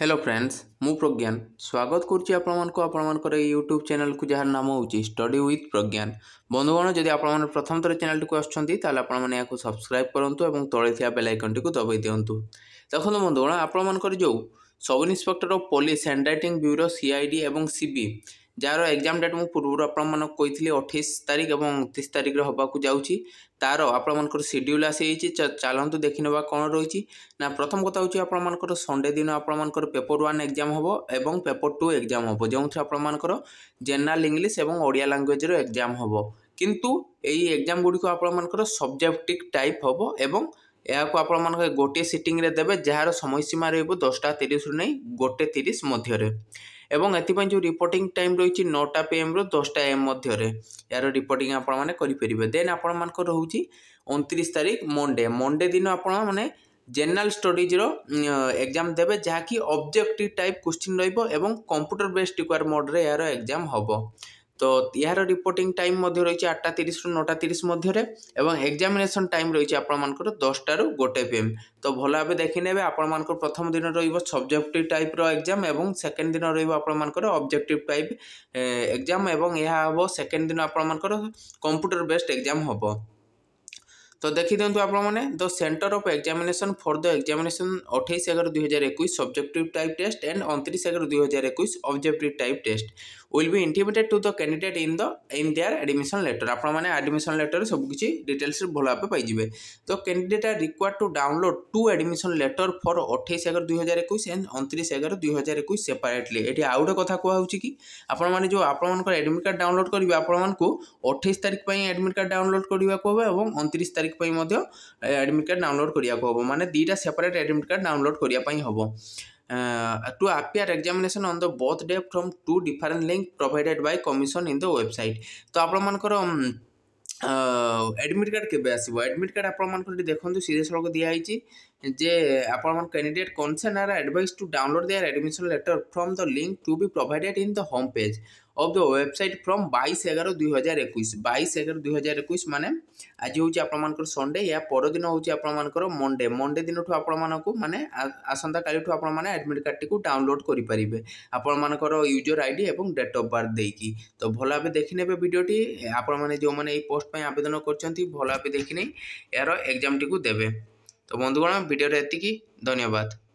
hello friends ମୁଁ ପ୍ରଜ୍ଞାନ ସ୍ୱାଗତ କରୁଛି ଆପଣମାନଙ୍କୁ ଆପଣମାନଙ୍କର ଏଇ ୟୁଟ୍ୟୁବ୍ ଚ୍ୟାନେଲ୍କୁ ଯାହାର ନାମ ହେଉଛି ଷ୍ଟଡି ୱିଥ୍ ପ୍ରଜ୍ଞାନ ବନ୍ଧୁଗଣ ଯଦି ଆପଣମାନେ ପ୍ରଥମ ଥର ଚ୍ୟାନେଲ୍ଟିକୁ ଆସୁଛନ୍ତି ତାହେଲେ ଆପଣମାନେ ଏହାକୁ ସବସ୍କ୍ରାଇବ୍ କରନ୍ତୁ ଏବଂ ତଳେ ଥିବା ବେଲାଇକନ୍ଟିକୁ ଦବାଇ ଦିଅନ୍ତୁ ଦେଖନ୍ତୁ ବନ୍ଧୁଗଣ ଆପଣମାନଙ୍କର ଯେଉଁ sub inspector of police handwriting bureau CID ଏବଂ ସିବି যার এକ୍ଜାମ୍ ଡେଟ୍ ମୁଁ ପୂର୍ବରୁ ଆପଣମାନଙ୍କୁ କହିଥିଲି ଅଠେଇଶ ତାରିଖ ଏବଂ ଅଣତିରିଶ ତାରିଖରେ ହେବାକୁ ଯାଉଛି ତା'ର ଆପଣମାନଙ୍କର ସିଡ୍ୟୁଲ୍ ଆସିଯାଇଛି ଚାଲନ୍ତୁ ଦେଖିନେବା କ'ଣ ରହିଛି ନା ପ୍ରଥମ କଥା ହେଉଛି ଆପଣମାନଙ୍କର ସଣ୍ଡେ ଦିନ ଆପଣମାନଙ୍କର ପେପର୍ ୱାନ୍ ଏକ୍ଜାମ୍ ହେବ ଏବଂ ପେପର୍ ଟୁ ଏକ୍ଜାମ୍ ହେବ ଯେଉଁଥିରେ ଆପଣମାନଙ୍କର ଜେନେରାଲ୍ ଇଂଲିଶ ଏବଂ ଓଡ଼ିଆ ଲାଙ୍ଗୁଏଜ୍ର ଏକ୍ଜାମ୍ ହେବ କିନ୍ତୁ ଏହି ଏକ୍ଜାମ୍ ଗୁଡ଼ିକ ଆପଣମାନଙ୍କର ସବଜେକ୍ଟିଭ୍ ଟାଇପ୍ ହେବ ଏବଂ ଏହାକୁ ଆପଣମାନଙ୍କ ଗୋଟିଏ ସିଟିଂରେ ଦେବେ ଯାହାର ସମୟସୀମା ରହିବ ଦଶଟା ତିରିଶରୁ ନେଇ ଗୋଟେ ତିରିଶ ମଧ୍ୟରେ এবং এথিপাই যে রিপোর্টিং টাইম রয়েছে নটা পিএম রু দশটা এম মধ্যে এর রিপোর্টিং আপনার করেপারে দেন আপনার মানুষ রয়েছে অনত্রিশ তারিখ মন্ডে মন্ডে দিন আপনার মানে জেনারেল স্টডিজর এক্সাম দেবে যা কি অবজেক্টিভ টাইপ কোশ্চিন রহব এবং কম্পুটর বেসড টিকার মোড্রে এর এক্সাম হব তো এর রিপোর্টিং টাইম মধ্যে রয়েছে আটটা তিরিশ রু নটা তিরিশ মধ্যে এবং এক্সামিনেসন টাইম রয়েছে আপনার দশটা রু গোটে পি এম তো ভাল ভাবে দেখি নেবে আপনার প্রথম দিন রহব সবজেক্টিভ টাইপ্র এক্সাম এবং সেকেন্ড দিন রহব আপনার অবজেক্টিভ টাইপ এক্সাম এবং ଏହା ହେବ ସେକେଣ୍ଡ ଦିନ ଆପଣମାନଙ୍କର କମ୍ପ୍ୟୁଟର ବେସ୍ଡ ଏକ୍ଜାମ୍ ହେବ ତ ଦେଖିଦିଅନ୍ତୁ ଆପଣମାନେ the centre of examination for the examination ଅଠେଇଶ ଏଗାର ଦୁଇହଜାର ଏକୋଇଶ ସବଜେକ୍ଟିଭ୍ ଟାଇପ୍ ଟେଷ୍ଟ ଆଣ୍ଡ ଅଣତିରିଶ ଏଗାର ଦୁଇହଜାର ଏକୋଇଶ objective type test will be intimated to the candidate in the in their admission letter ଆପଣ ମାନେ admission letter ରେ ସବୁ କିଛି details ଭଲ ଭାବେ ପାଇଯିବେ ତ candidate are required to download two admission letter for 28 11 2021 and 29 11 2021 separately ଏଠି ଆଉ ଗୋଟେ କଥା କୁହା ହେଉଛି କି ଆପଣମାନେ ଯେଉଁ ଆପଣମାନଙ୍କର admit card download କରିବେ ଆପଣମାନଙ୍କୁ 28 ତାରିଖ ପାଇଁ admit card download କରିବାକୁ ହେବ ଏବଂ 29 ତାରିଖ ପାଇଁ ମଧ୍ୟ admit card download କରିବାକୁ ହେବ ମାନେ ଦୁଇଟା separate admit card download କରିବା ପାଇଁ ହେବ uh, to appear examination on the both day from two different link provided by commission in the website তো ଆପଣମାନଙ୍କର ଆଡ଼ମିଟ୍ କାର୍ଡ଼ କେବେ ଆସିବ ଆଡ଼ମିଟ୍ କାର୍ଡ଼ ଆପଣମାନଙ୍କର ଏଠି ଦେଖନ୍ତୁ ସିରିୟସ୍ଲୋକ ଦିଆହେଇଛି ଯେ ଆପଣମାନଙ୍କ candidate concern are advised to download their admission letter from the link to be provided in the home page of the website from বাইশ এগার দুই হাজার একুশ বাইশ এগার দুই হাজার একুশ মানে আজ হচ্ছে আপনার সন্ডে ইয়া পরদিন হচ্ছে আপনার মন্ডে মন্ডে দিন ঠু আপনার মানে আসন্তকালি ঠু আপনার আডমিট কার্ডটি ডাউনলোড করে পারে আপনার ইউজর আইডি এবং ডেট অফ বার্থ দিয়ে তো ভাল ভাবে দেখি নেবে ভিডিওটি আপনার যে এই পোস্ট আবেদন করছেন ভাল ভাবে দেখি নেই এর এক্সামটি দেবে তো বন্ধুগণ ভিডিওটা এতিকি ধন্যবাদ